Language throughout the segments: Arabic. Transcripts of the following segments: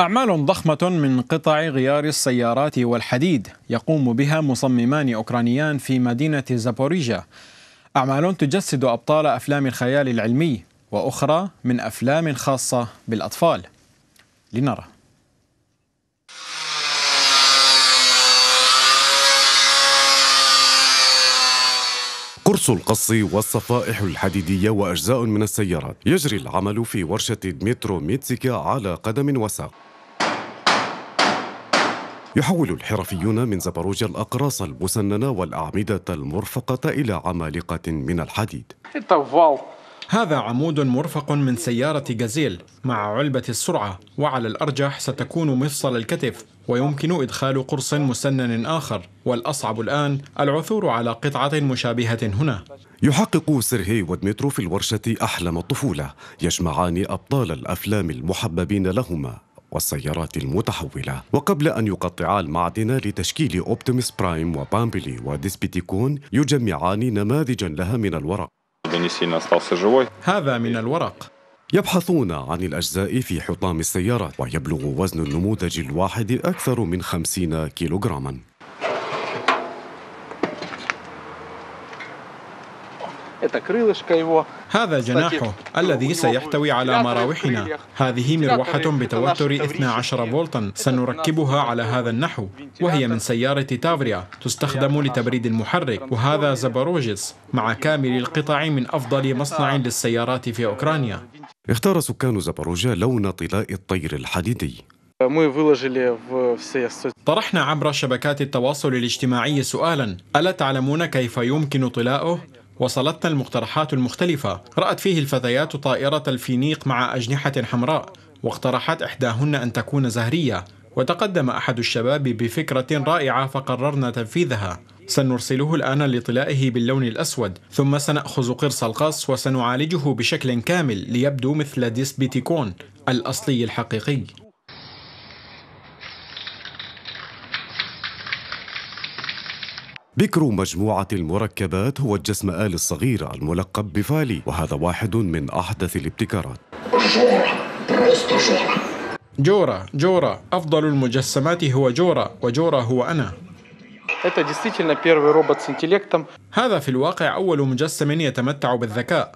أعمال ضخمة من قطع غيار السيارات والحديد يقوم بها مصممان أوكرانيان في مدينة زابوريجا أعمال تجسد أبطال أفلام الخيال العلمي وأخرى من أفلام خاصة بالأطفال لنرى قرص القص والصفائح الحديدية وأجزاء من السيارات يجري العمل في ورشة دميترو ميتسيكا على قدم وساق يحول الحرفيون من زبروجة الأقراص المسننة والأعمدة المرفقة إلى عمالقة من الحديد هذا عمود مرفق من سيارة غازيل مع علبة السرعة وعلى الأرجح ستكون مفصل الكتف ويمكن إدخال قرص مسنن آخر والأصعب الآن العثور على قطعة مشابهة هنا يحقق سيرهي ودمترو في الورشة أحلام الطفولة يجمعان أبطال الأفلام المحببين لهما والسيارات المتحولة وقبل أن يقطعا المعدن لتشكيل أوبتيمس برايم وبامبلي وديسبيتيكون يجمعان نماذجا لها من الورق هذا من الورق يبحثون عن الأجزاء في حطام السيارة ويبلغ وزن النموذج الواحد أكثر من 50 كيلوغراما هذا جناحه الذي سيحتوي على مراوحنا هذه مروحة بتوتر 12 فولتا سنركبها على هذا النحو وهي من سيارة تافريا تستخدم لتبريد المحرك وهذا زباروجيس مع كامل القطع من أفضل مصنع للسيارات في أوكرانيا اختار سكان زباروجا لون طلاء الطير الحديدي طرحنا عبر شبكات التواصل الاجتماعي سؤالا ألا تعلمون كيف يمكن طلاؤه؟ وصلتنا المقترحات المختلفة رأت فيه الفتيات طائرة الفينيق مع أجنحة حمراء واقترحت إحداهن أن تكون زهرية وتقدم أحد الشباب بفكرة رائعة فقررنا تنفيذها سنرسله الآن لطلائه باللون الأسود ثم سنأخذ قرص القص وسنعالجه بشكل كامل ليبدو مثل ديسبيتيكون الأصلي الحقيقي بكر مجموعة المركبات هو الجسم آل الصغير الملقب بفالي وهذا واحد من أحدث الابتكارات جورا جورا أفضل المجسمات هو جورا وجورا هو أنا هذا في الواقع أول مجسم يتمتع بالذكاء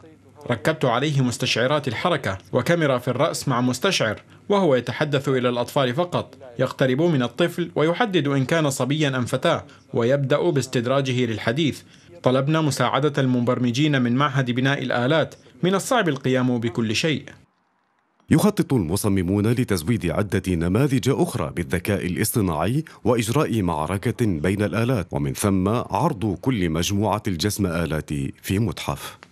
ركبت عليه مستشعرات الحركة وكاميرا في الرأس مع مستشعر وهو يتحدث إلى الأطفال فقط يقترب من الطفل ويحدد إن كان صبيا أم فتاة ويبدأ باستدراجه للحديث طلبنا مساعدة المبرمجين من معهد بناء الآلات من الصعب القيام بكل شيء يخطط المصممون لتزويد عدة نماذج أخرى بالذكاء الاصطناعي وإجراء معركة بين الآلات ومن ثم عرض كل مجموعة الجسم آلات في متحف